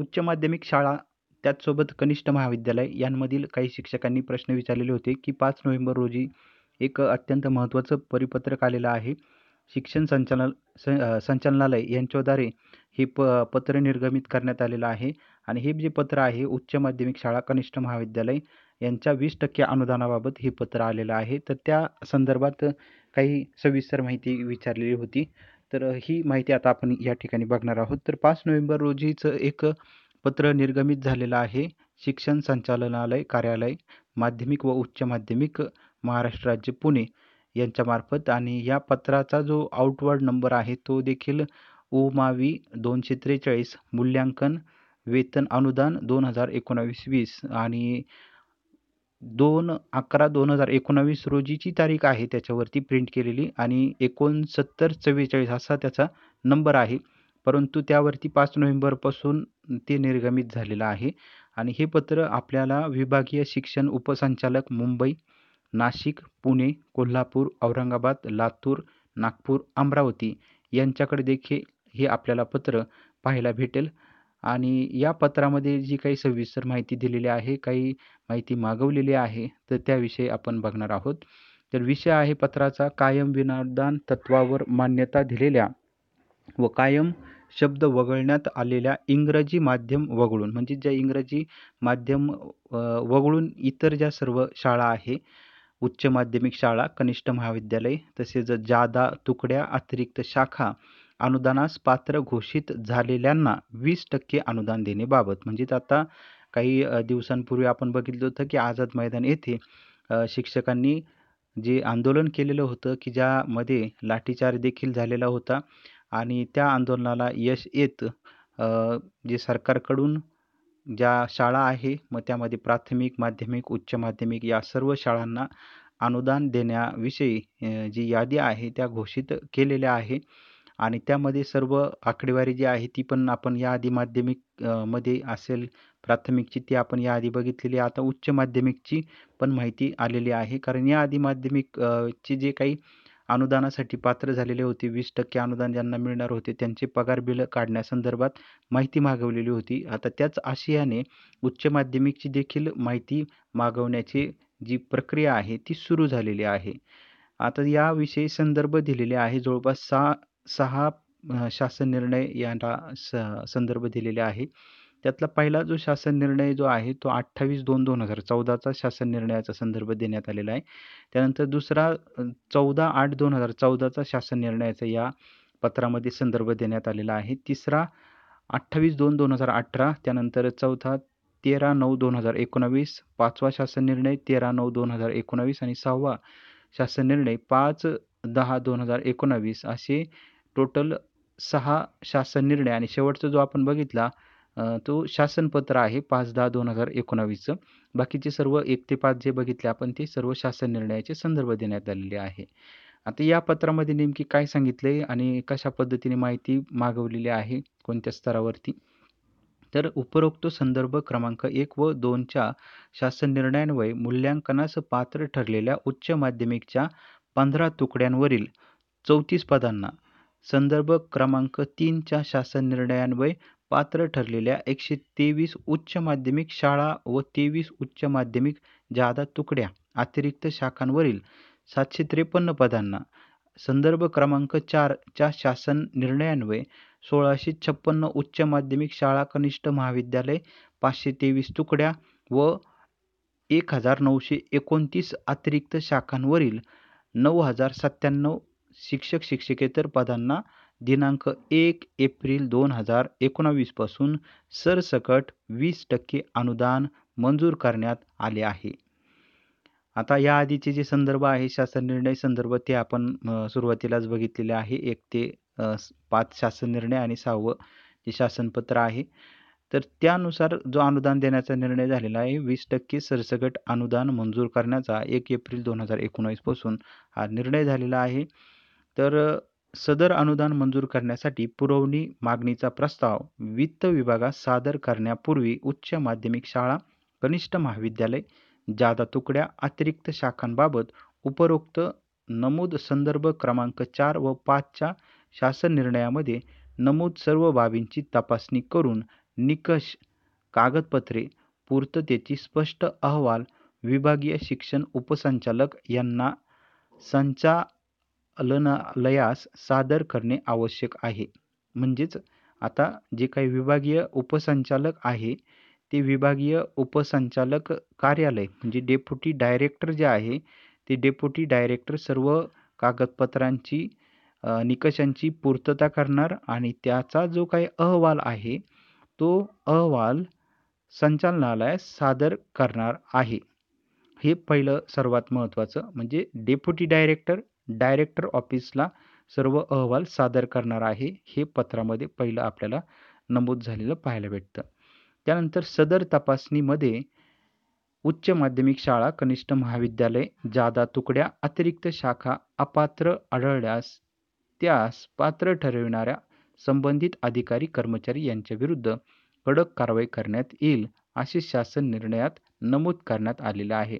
उच्च माध्यमिक शाळा त्याचसोबत कनिष्ठ महाविद्यालय यांमधील काही शिक्षकांनी प्रश्न विचारलेले होते की पाच नोव्हेंबर रोजी एक अत्यंत महत्त्वाचं परिपत्रक आलेलं आहे शिक्षण संचालन संचालनालय यांच्याद्वारे हे प पत्र निर्गमित करण्यात आलेलं आहे आणि हे जे पत्र आहे उच्च माध्यमिक शाळा कनिष्ठ महाविद्यालय यांच्या वीस टक्के अनुदानाबाबत हे पत्र आलेलं आहे तर त्या संदर्भात काही सविस्तर माहिती विचारलेली होती तर ही माहिती आता आपण या ठिकाणी बघणार आहोत तर पाच नोव्हेंबर रोजीचं एक पत्र निर्गमित झालेलं आहे शिक्षण संचालनालय कार्यालय माध्यमिक व उच्च माध्यमिक महाराष्ट्र राज्य पुणे यांच्यामार्फत आणि या पत्राचा जो आउटवर्ड नंबर आहे तो देखील ओमावी दोनशे त्रेचाळीस मूल्यांकन वेतन अनुदान दोन हजार एकोणावीस वीस आणि दोन अकरा दोन हजार एकोणावीस रोजीची तारीख आहे त्याच्यावरती प्रिंट केलेली आणि एकोणसत्तर चव्वेचाळीस असा त्याचा नंबर आहे परंतु त्यावरती पाच नोव्हेंबरपासून ते निर्गमित झालेलं आहे आणि हे पत्र आपल्याला विभागीय शिक्षण उपसंचालक मुंबई नाशिक पुणे कोल्हापूर औरंगाबाद लातूर नागपूर अमरावती यांच्याकडे देखील हे आपल्याला पत्र पाहायला भेटेल आणि या पत्रामध्ये जी काही सविस्तर माहिती दिलेली आहे काही माहिती मागवलेली आहे तर त्याविषयी आपण बघणार आहोत तर विषय आहे पत्राचा कायम विनादान तत्वावर मान्यता दिलेल्या व कायम शब्द वगळण्यात आलेल्या इंग्रजी माध्यम वगळून म्हणजे ज्या इंग्रजी माध्यम वगळून इतर ज्या सर्व शाळा आहे उच्च माध्यमिक शाळा कनिष्ठ महाविद्यालय तसेच जादा तुकड्या अतिरिक्त शाखा अनुदानास पात्र घोषित झालेल्यांना वीस टक्के अनुदान देणेबाबत म्हणजेच आता काही दिवसांपूर्वी आपण बघितलं होतं की आझाद मैदान येथे शिक्षकांनी जे आंदोलन केलेलं होतं की ज्यामध्ये लाठीचार देखील झालेला होता आणि त्या आंदोलनाला यश येत जे सरकारकडून ज्या शाळा आहे मग त्यामध्ये प्राथमिक माध्यमिक उच्च माध्यमिक या सर्व शाळांना अनुदान देण्याविषयी जी यादी आहे त्या घोषित केलेल्या आहे आणि त्यामध्ये सर्व आकडेवारी जी आहे ती पण आपण या आधी माध्यमिक मध्ये असेल प्राथमिकची ती आपण या आधी बघितलेली आता उच्च माध्यमिकची पण माहिती आलेली आहे कारण या आधी माध्यमिक ची जे काही अनुदानासाठी पात्र झालेले होते वीस टक्के अनुदान ज्यांना मिळणार होते त्यांचे पगार बिल काढण्यासंदर्भात माहिती मागवलेली होती आता त्याच आशयाने उच्च माध्यमिकची देखील माहिती मागवण्याची जी प्रक्रिया आहे ती सुरू झालेली आहे आता याविषयी संदर्भ दिलेले आहे जवळपास सहा सहा शासन निर्णय यांना स संदर्भ दिलेले आहे त्यातला पहिला जो शासन निर्णय जो आहे तो अठ्ठावीस दोन दोन हजार चौदाचा शासन निर्णयाचा संदर्भ देण्यात आलेला आहे त्यानंतर दुसरा चौदा आठ दोन हजार चौदाचा शासन निर्णयाचा या पत्रामध्ये संदर्भ देण्यात आलेला आहे तिसरा अठ्ठावीस दोन दोन हजार अठरा त्यानंतर चौथा तेरा नऊ दोन हजार एकोणावीस पाचवा शासन निर्णय तेरा नऊ दोन हजार एकोणावीस आणि सहावा शासन निर्णय पाच दहा दोन हजार एकोणावीस असे टोटल सहा शासन निर्णय आणि शेवटचा जो आपण बघितला तो शासनपत्र आहे पाच दहा दोन हजार एकोणावीसचं बाकीचे सर्व एक ते पाच जे बघितले आपण ते सर्व शासन निर्णयाचे संदर्भ देण्यात आलेले आहे आता या पत्रामध्ये नेमकी काय सांगितले आणि कशा पद्धतीने माहिती मागवलेली आहे कोणत्या स्तरावरती तर उपरोक्त संदर्भ क्रमांक एक व दोनच्या शासन निर्णयान्वये मूल्यांकनास पात्र ठरलेल्या उच्च माध्यमिकच्या पंधरा तुकड्यांवरील चौतीस पदांना संदर्भ क्रमांक तीनच्या शासन निर्णयान्वये पात्र ठरलेल्या एकशे तेवीस उच्च माध्यमिक शाळा व तेवीस उच्च माध्यमिक जादा तुकड्या अतिरिक्त शाखांवरील सातशे त्रेपन्न पदांना संदर्भ क्रमांक चारच्या शासन निर्णयान्वये सोळाशे छप्पन्न उच्च माध्यमिक शाळा कनिष्ठ महाविद्यालय पाचशे तेवीस तुकड्या व एक हजार नऊशे एकोणतीस अतिरिक्त शाखांवरील नऊ हजार सत्त्याण्णव शिक्षक शिक्षकेतर पदांना दिनांक एक एप्रिल दोन हजार एकोणावीसपासून सरसकट वीस टक्के अनुदान मंजूर करण्यात आले आहे आता या आधीचे जे संदर्भ आहे शासन निर्णय संदर्भ ते आपण सुरुवातीलाच बघितलेले आहे एक ते पाच शासन निर्णय आणि सहावं जे शासनपत्र आहे तर त्यानुसार जो अनुदान देण्याचा निर्णय झालेला आहे वीस टक्के सरसकट अनुदान मंजूर करण्याचा एक एप्रिल दोन हजार एकोणावीसपासून हा निर्णय झालेला आहे तर सदर अनुदान मंजूर करण्यासाठी पुरवणी मागणीचा प्रस्ताव वित्त विभागास सादर करण्यापूर्वी उच्च माध्यमिक शाळा कनिष्ठ महाविद्यालय जादा तुकड्या अतिरिक्त शाखांबाबत उपरोक्त नमूद संदर्भ क्रमांक चार व पाचच्या शासन निर्णयामध्ये नमूद सर्व बाबींची तपासणी करून निकष कागदपत्रे पूर्ततेची स्पष्ट अहवाल विभागीय शिक्षण उपसंचालक यांना संचा लयास सादर करणे आवश्यक आहे म्हणजेच आता जे काही विभागीय उपसंचालक आहे ते विभागीय उपसंचालक कार्यालय म्हणजे डेप्युटी डायरेक्टर जे आहे ते डेप्युटी डायरेक्टर सर्व कागदपत्रांची निकषांची पूर्तता करणार आणि त्याचा जो काही अहवाल आहे तो अहवाल संचालनालयास सादर करणार आहे हे पहिलं सर्वात महत्त्वाचं म्हणजे डेप्युटी डायरेक्टर डायरेक्टर ऑफिसला सर्व अहवाल सादर करणार आहे हे पत्रामध्ये पहिलं आपल्याला नमूद झालेलं पाहायला भेटतं त्यानंतर सदर तपासणीमध्ये उच्च माध्यमिक शाळा कनिष्ठ महाविद्यालय जादा तुकड्या अतिरिक्त शाखा अपात्र आढळल्यास त्यास पात्र ठरविणाऱ्या संबंधित अधिकारी कर्मचारी यांच्याविरुद्ध कडक कारवाई करण्यात येईल असे शासन निर्णयात नमूद करण्यात आलेलं आहे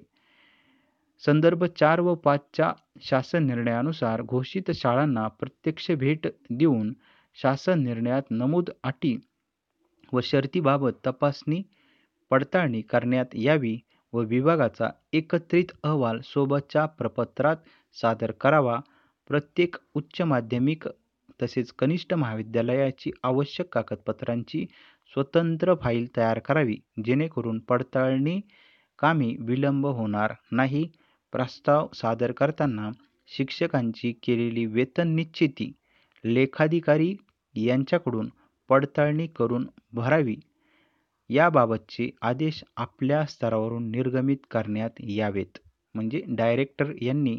संदर्भ चार व पाचच्या शासन निर्णयानुसार घोषित शाळांना प्रत्यक्ष भेट देऊन शासन निर्णयात नमूद अटी व शर्तीबाबत तपासणी पडताळणी करण्यात यावी व विभागाचा एकत्रित अहवाल सोबतच्या प्रपत्रात सादर करावा प्रत्येक उच्च माध्यमिक तसेच कनिष्ठ महाविद्यालयाची आवश्यक कागदपत्रांची स्वतंत्र फाईल तयार करावी जेणेकरून पडताळणी कामी विलंब होणार नाही प्रस्ताव सादर करताना शिक्षकांची केलेली वेतन निश्चिती लेखाधिकारी यांच्याकडून पडताळणी करून भरावी याबाबतचे आदेश आपल्या स्तरावरून निर्गमित करण्यात यावेत म्हणजे डायरेक्टर यांनी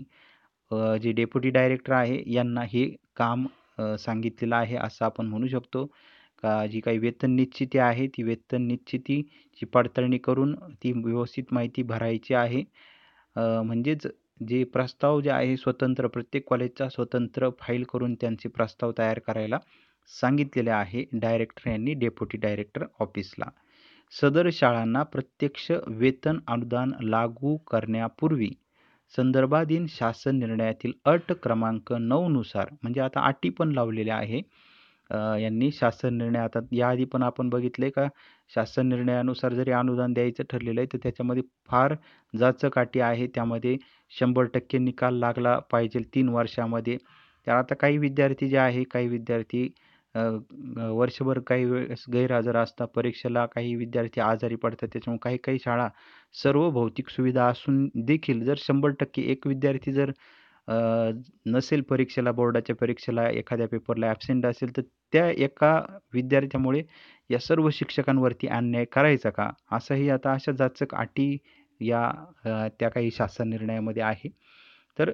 जे डेप्युटी डायरेक्टर आहे यांना हे काम सांगितलेलं आहे असं आपण म्हणू शकतो का जी काही वेतन निश्चिती आहे ती वेतन निश्चितीची पडताळणी करून ती व्यवस्थित माहिती भरायची आहे म्हणजेच जे प्रस्ताव जे आहे स्वतंत्र प्रत्येक कॉलेजचा स्वतंत्र फाईल करून त्यांचे प्रस्ताव तयार करायला सांगितलेले आहे डायरेक्टर यांनी डेप्युटी डायरेक्टर ऑफिसला सदर शाळांना प्रत्यक्ष वेतन अनुदान लागू करण्यापूर्वी संदर्भाधीन शासन निर्णयातील अट क्रमांक नऊनुसार म्हणजे आता अटी पण लावलेल्या आहे यांनी शासन निर्णय आता याआधी पण आपण बघितलं आहे का शासन निर्णयानुसार जरी अनुदान द्यायचं ठरलेलं आहे तर त्याच्यामध्ये फार जाचकाठी आहे त्यामध्ये शंभर टक्के निकाल लागला पाहिजे तीन वर्षामध्ये तर आता काही विद्यार्थी जे आहे काही विद्यार्थी वर्षभर काही वेळेस गैरहजर असतात परीक्षेला काही विद्यार्थी आजारी पडतात त्याच्यामुळे काही काही शाळा सर्व भौतिक सुविधा असून देखील जर शंभर टक्के एक विद्यार्थी जर नसेल परीक्षेला बोर्डाच्या परीक्षेला एखाद्या पेपरला ॲबसेंट असेल तर त्या एका विद्यार्थ्यामुळे या सर्व शिक्षकांवरती अन्याय करायचा का असंही आता अशा जाचक अटी या त्या काही शासन निर्णयामध्ये आहे तर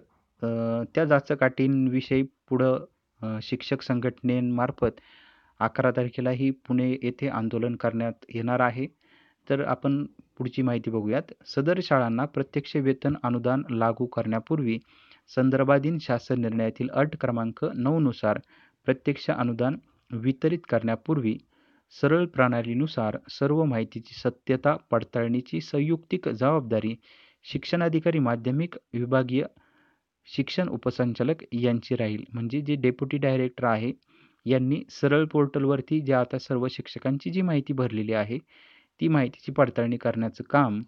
त्या जाचक अटींविषयी पुढं शिक्षक संघटनेमार्फत अकरा तारखेला ही पुणे येथे आंदोलन करण्यात येणार आहे तर आपण पुढची माहिती बघूयात सदर शाळांना प्रत्यक्ष वेतन अनुदान लागू करण्यापूर्वी संदर्भाधीन शासन निर्णयातील अट क्रमांक नऊनुसार प्रत्यक्ष अनुदान वितरित करण्यापूर्वी सरळ प्रणालीनुसार सर्व माहितीची सत्यता पडताळणीची संयुक्तिक जबाबदारी शिक्षणाधिकारी माध्यमिक विभागीय शिक्षण उपसंचालक यांची राहील म्हणजे जे डेप्युटी डायरेक्टर आहे यांनी सरळ पोर्टलवरती ज्या आता सर्व शिक्षकांची जी माहिती भरलेली आहे ती माहितीची पडताळणी करण्याचं काम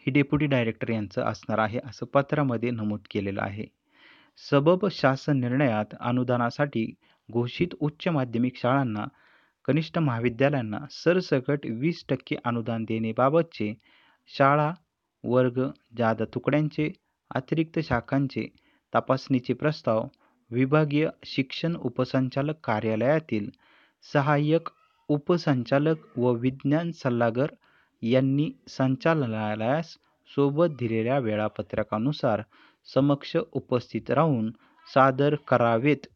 ही डेप्युटी डायरेक्टर यांचं असणार आहे असं पत्रामध्ये नमूद केलेलं आहे सबब शासन निर्णयात अनुदानासाठी घोषित उच्च माध्यमिक शाळांना कनिष्ठ महाविद्यालयांना सरसकट वीस टक्के अनुदान देणेबाबतचे शाळा वर्ग जादा तुकड्यांचे अतिरिक्त शाखांचे तपासणीचे प्रस्ताव विभागीय शिक्षण उपसंचालक कार्यालयातील सहाय्यक उपसंचालक व विज्ञान सल्लागार यांनी संचालनालयास सोबत दिलेल्या वेळापत्रकानुसार समक्ष उपस्थित राहून सादर करावेत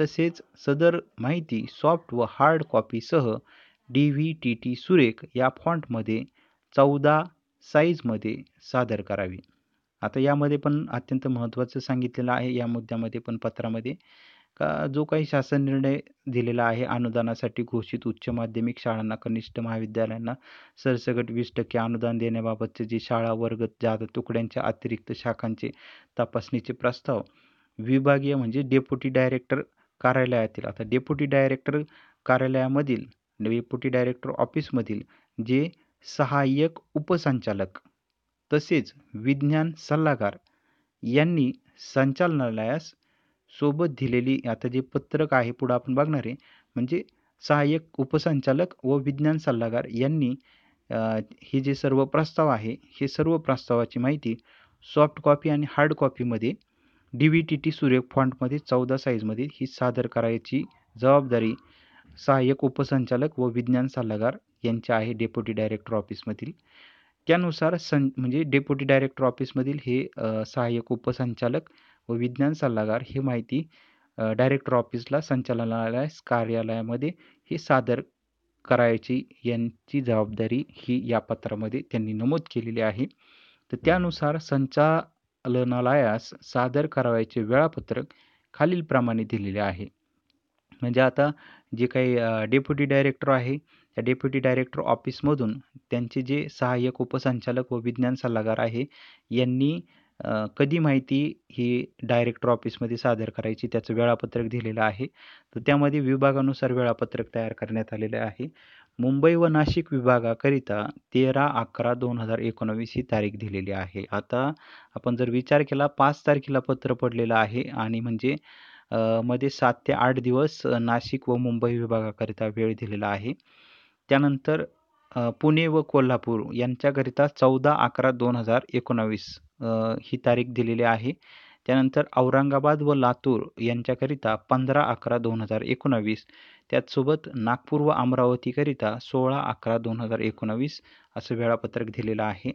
तसेच सदर माहिती सॉफ्ट व हार्ड कॉपीसह D V T T Surekh या फॉन्टमध्ये चौदा साईजमध्ये सादर करावी आता यामध्ये पण अत्यंत महत्त्वाचं सांगितलेलं आहे या मुद्द्यामध्ये पण पत्रामध्ये जो काही शासन निर्णय दिलेला आहे अनुदानासाठी घोषित उच्च माध्यमिक शाळांना कनिष्ठ महाविद्यालयांना सरसकट वीस टक्के अनुदान देण्याबाबतचे जे शाळा वर्ग जादा तुकड्यांच्या अतिरिक्त शाखांचे तपासणीचे प्रस्ताव विभागीय म्हणजे डेप्युटी डायरेक्टर कार्यालयातील आता डेप्युटी डायरेक्टर कार्यालयामधील डेप्युटी डायरेक्टर ऑफिसमधील जे सहाय्यक उपसंचालक तसेच विज्ञान सल्लागार यांनी संचालनालयास सोबत दिलेली आता जे पत्रक आहे पुढं आपण बघणार आहे म्हणजे सहाय्यक उपसंचालक व विज्ञान सल्लागार यांनी हे जे सर्व प्रस्ताव आहे हे सर्व प्रस्तावाची माहिती सॉफ्ट कॉपी आणि हार्ड कॉपीमध्ये D V T T Surya फॉन्टमध्ये चौदा साईजमध्ये ही सादर करायची जबाबदारी सहाय्यक उपसंचालक व विज्ञान सल्लागार यांच्या आहे डेप्युटी डायरेक्टर ऑफिसमधील त्यानुसार सं म्हणजे डेप्युटी डायरेक्टर ऑफिसमधील हे सहाय्यक उपसंचालक व विज्ञान सल्लागार ही माहिती डायरेक्टर ऑफिसला संचालनालयास कार्यालयामध्ये हे सादर करायची यांची जबाबदारी ही या पत्रामध्ये त्यांनी नमूद केलेली आहे तर त्यानुसार संचालनालयास सादर करावयाचे वेळापत्रक खालीलप्रमाणे दिलेले आहे म्हणजे आता जे काही डेप्युटी डायरेक्टर आहे त्या डेप्युटी डायरेक्टर ऑफिसमधून त्यांचे जे सहाय्यक उपसंचालक व विज्ञान सल्लागार आहे यांनी कधी माहिती ही डायरेक्टर ऑफिसमध्ये सादर करायची त्याचं वेळापत्रक दिलेलं आहे तर त्यामध्ये विभागानुसार वेळापत्रक तयार करण्यात आलेले आहे मुंबई व नाशिक विभागाकरिता तेरा अकरा दोन हजार एकोणवीस ही तारीख दिलेली आहे आता आपण जर विचार केला पाच तारखेला पत्र पडलेलं आहे आणि म्हणजे मध्ये सात ते आठ दिवस नाशिक व मुंबई विभागाकरिता वेळ दिलेला आहे त्यानंतर पुणे व कोल्हापूर यांच्याकरिता चौदा अकरा दोन हजार एकोणावीस ही तारीख दिलेली आहे त्यानंतर औरंगाबाद व लातूर यांच्याकरिता पंधरा अकरा दोन हजार एकोणावीस त्याचसोबत नागपूर व अमरावतीकरिता सोळा अकरा दोन हजार एकोणावीस असं वेळापत्रक दिलेलं आहे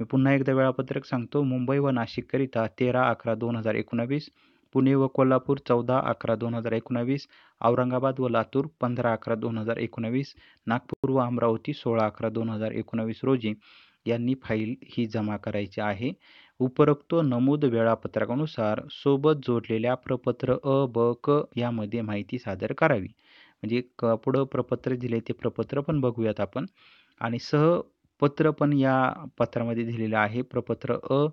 मी पुन्हा एकदा वेळापत्रक सांगतो मुंबई व नाशिककरिता तेरा अकरा दोन हजार एकोणावीस पुणे व कोल्हापूर चौदा अकरा दोन हजार एकोणावीस औरंगाबाद व लातूर पंधरा अकरा दोन हजार एकोणावीस नागपूर व अमरावती सोळा अकरा दोन हजार एकोणावीस रोजी यांनी फाईल ही जमा करायची आहे उपरोक्त नमूद वेळापत्रकानुसार सोबत जोडलेल्या प्रपत्र अ ब क यामध्ये माहिती सादर करावी म्हणजे क पुढं प्रपत्र दिले ते प्रपत्र पण बघूयात आपण आणि सह पत्र पण या पत्रामध्ये दिलेलं आहे प्रपत्र अ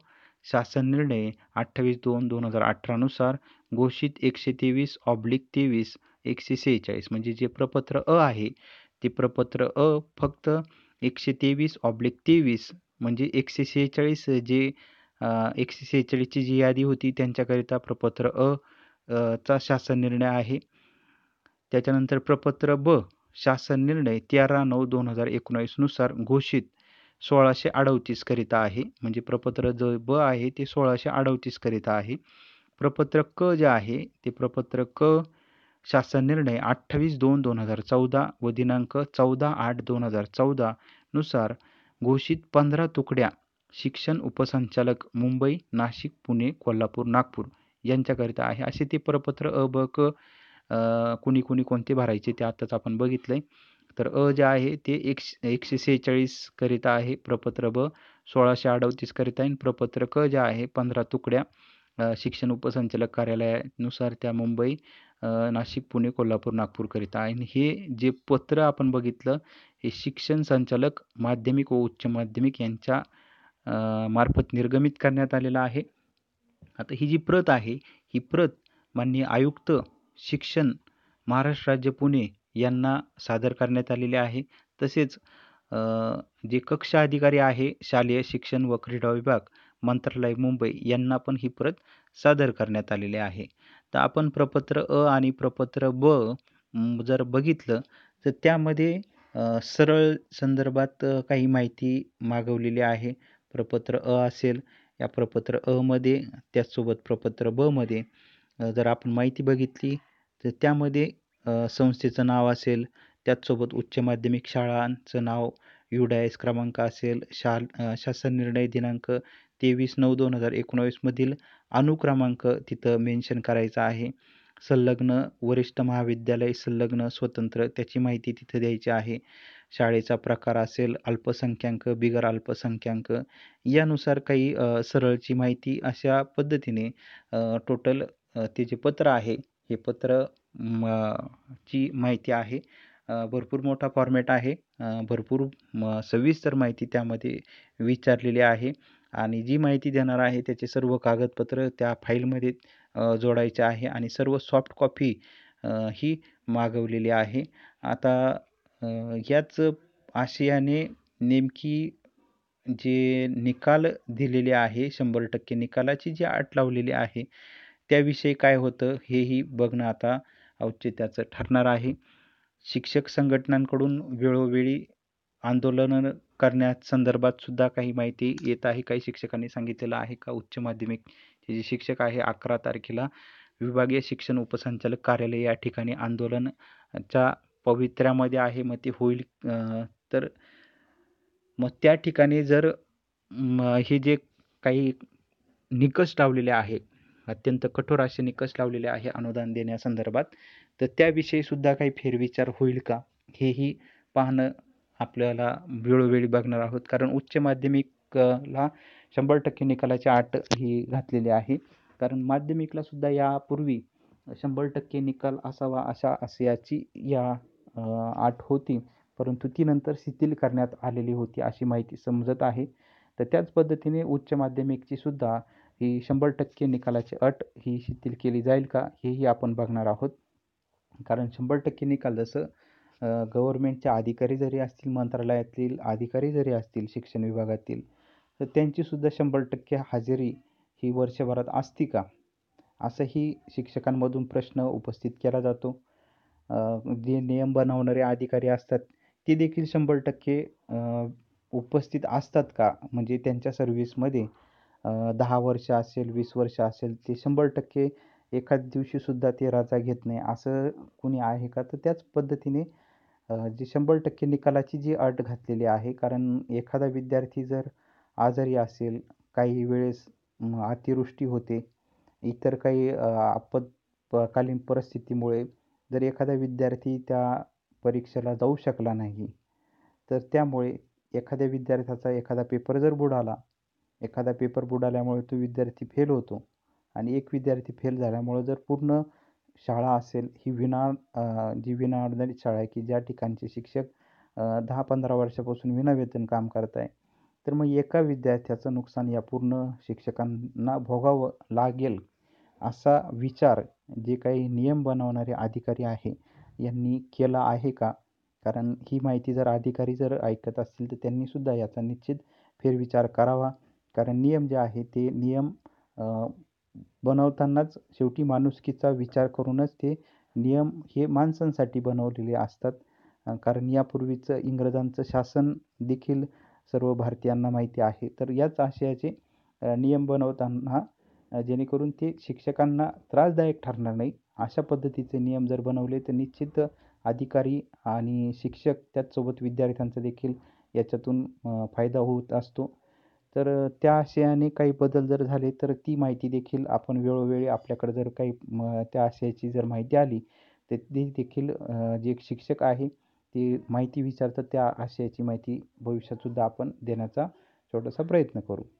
शासन निर्णय अठ्ठावीस दोन दोन हजार अठरानुसार घोषित एकशे तेवीस ऑब्लिक तेवीस एकशे सेहेचाळीस म्हणजे जे प्रपत्र अ आहे ते प्रपत्र अ फक्त एकशे तेवीस ऑब्लिक तेवीस म्हणजे एकशे सेहेचाळीस जे एकशे सेहेचाळीसची जी यादी होती त्यांच्याकरिता प्रपत्र अ चा शासन निर्णय आहे त्याच्यानंतर प्रपत्र ब शासन निर्णय तेरा नऊ दोन हजार एकोणावीसनुसार घोषित सोळाशे करिता आहे म्हणजे प्रपत्र ज ब आहे ते सोळाशे करिता आहे प्रपत्र क जे आहे ते प्रपत्र क शासन निर्णय अठ्ठावीस दोन दोन हजार चौदा व दिनांक चौदा आठ दोन हजार चौदा नुसार घोषित पंधरा तुकड्या शिक्षण उपसंचालक मुंबई नाशिक पुणे कोल्हापूर नागपूर यांच्याकरिता आहे असे ते प्रपत्र अ ब क कुणी कुणी कोणते भरायचे ते आत्ताच आपण बघितलं आहे तर अ जे आहे ते एकशे एकशे सेहेचाळीस करिता आहे प्रपत्र ब सोळाशे अडवतीस करिता आणि प्रपत्र क जे आहे पंधरा तुकड्या शिक्षण उपसंचालक कार्यालयानुसार त्या मुंबई नाशिक पुणे कोल्हापूर नागपूरकरिता आणि हे जे पत्र आपण बघितलं हे शिक्षण संचालक माध्यमिक व उच्च माध्यमिक यांच्या मार्फत निर्गमित करण्यात आलेला आहे आता ही जी प्रत आहे ही प्रत माननीय आयुक्त शिक्षण महाराष्ट्र राज्य पुणे यांना सादर करण्यात आलेले आहे तसेच जे कक्ष अधिकारी आहे शालेय शिक्षण व क्रीडा विभाग मंत्रालय मुंबई यांना पण ही प्रत सादर करण्यात आलेली आहे तर आपण प्रपत्र अ आणि प्रपत्र ब जर बघितलं तर त्यामध्ये सरळ संदर्भात काही माहिती मागवलेली आहे प्रपत्र अ असेल या प्रपत्र अमध्ये त्याचसोबत प्रपत्र बमध्ये जर आपण माहिती बघितली तर त्यामध्ये संस्थेचं नाव असेल त्याचसोबत उच्च माध्यमिक शाळांचं नाव एस क्रमांक असेल शाल शासन निर्णय दिनांक तेवीस नऊ दोन हजार एकोणावीसमधील अनुक्रमांक तिथं मेन्शन करायचा आहे संलग्न वरिष्ठ महाविद्यालय संलग्न स्वतंत्र त्याची माहिती तिथं द्यायची आहे शाळेचा प्रकार असेल अल्पसंख्याक बिगर अल्पसंख्यांक यानुसार काही सरळची माहिती अशा पद्धतीने टोटल ते जे पत्र आहे हे पत्र म ची माहिती आहे भरपूर मोठा फॉर्मॅट आहे भरपूर म सविस्तर माहिती त्यामध्ये विचारलेली आहे आणि जी माहिती देणार आहे त्याचे सर्व कागदपत्र त्या फाईलमध्ये जोडायचे आहे आणि सर्व सॉफ्ट कॉपी ही मागवलेली आहे आता याच आशयाने नेमकी जे निकाल दिलेले आहे शंभर टक्के निकालाची जी आट लावलेली आहे त्याविषयी काय होतं हेही बघणं आता औचित्याचं ठरणार आहे शिक्षक संघटनांकडून वेळोवेळी आंदोलन करण्यात संदर्भात सुद्धा काही माहिती येत आहे काही शिक्षकांनी सांगितलेलं आहे का उच्च माध्यमिक जे शिक्षक आहे अकरा तारखेला विभागीय शिक्षण उपसंचालक कार्यालय या ठिकाणी आंदोलनच्या पवित्र्यामध्ये आहे मग ते होईल तर मग त्या ठिकाणी जर हे जे काही निकष लावलेले आहे अत्यंत कठोर असे निकष लावलेले आहे अनुदान देण्यासंदर्भात तर त्याविषयी सुद्धा काही फेरविचार होईल का हेही पाहणं आपल्याला वेळोवेळी बघणार आहोत कारण उच्च माध्यमिकला शंभर टक्के निकालाची आट ही घातलेली आहे कारण माध्यमिकला सुद्धा यापूर्वी शंभर टक्के निकाल असावा अशा आशयाची या आठ होती परंतु ती नंतर शिथिल करण्यात आलेली होती अशी माहिती समजत आहे तर त्याच पद्धतीने उच्च माध्यमिकची सुद्धा ही शंभर टक्के निकालाची अट ही शिथिल केली जाईल का हेही आपण बघणार आहोत कारण शंभर टक्के निकाल जसं गव्हर्मेंटचे अधिकारी जरी असतील मंत्रालयातील अधिकारी जरी असतील शिक्षण विभागातील तर त्यांचीसुद्धा शंभर टक्के हजेरी ही वर्षभरात असती का असंही शिक्षकांमधून प्रश्न उपस्थित केला जातो जे नियम बनवणारे अधिकारी असतात ते देखील शंभर टक्के उपस्थित असतात का म्हणजे त्यांच्या सर्व्हिसमध्ये दहा वर्ष असेल वीस वर्ष असेल ते शंभर टक्के एखाद दिवशीसुद्धा ते रजा घेत नाही असं कुणी आहे का तर त्याच पद्धतीने जी शंभर टक्के निकालाची जी अट घातलेली आहे कारण एखादा विद्यार्थी जर आजारी असेल काही वेळेस अतिवृष्टी होते इतर काही आपत्कालीन परिस्थितीमुळे जर एखादा विद्यार्थी त्या परीक्षेला जाऊ शकला नाही तर त्यामुळे एखाद्या विद्यार्थ्याचा एखादा पेपर जर बुडाला एखादा पेपर बुडाल्यामुळे तो विद्यार्थी फेल होतो आणि एक विद्यार्थी फेल झाल्यामुळं जर पूर्ण शाळा असेल ही विना जी विनाअनुदानित शाळा आहे की ज्या ठिकाणचे शिक्षक दहा पंधरा वर्षापासून विनावेतन काम करत आहे तर मग एका विद्यार्थ्याचं नुकसान या पूर्ण शिक्षकांना भोगावं लागेल असा विचार जे काही नियम बनवणारे अधिकारी आहे यांनी केला आहे का कारण ही माहिती जर अधिकारी जर ऐकत असतील तर त्यांनीसुद्धा याचा निश्चित फेरविचार करावा कारण नियम जे आहे ते नियम बनवतानाच शेवटी माणुसकीचा विचार करूनच ते नियम हे माणसांसाठी बनवलेले असतात कारण यापूर्वीचं इंग्रजांचं शासन देखील सर्व भारतीयांना माहिती आहे तर याच आशयाचे नियम बनवताना जेणेकरून ते शिक्षकांना त्रासदायक ठरणार नाही अशा पद्धतीचे नियम जर बनवले तर निश्चित अधिकारी आणि शिक्षक त्याचसोबत विद्यार्थ्यांचा देखील याच्यातून फायदा होत असतो तर त्या आशयाने काही बदल जर झाले तर ती माहिती देखील आपण वेळोवेळी आपल्याकडे जर काही त्या आशयाची जर माहिती आली तर ती देखील जे एक शिक्षक आहे ते माहिती विचारतात त्या आशयाची माहिती भविष्यातसुद्धा आपण देण्याचा छोटासा प्रयत्न करू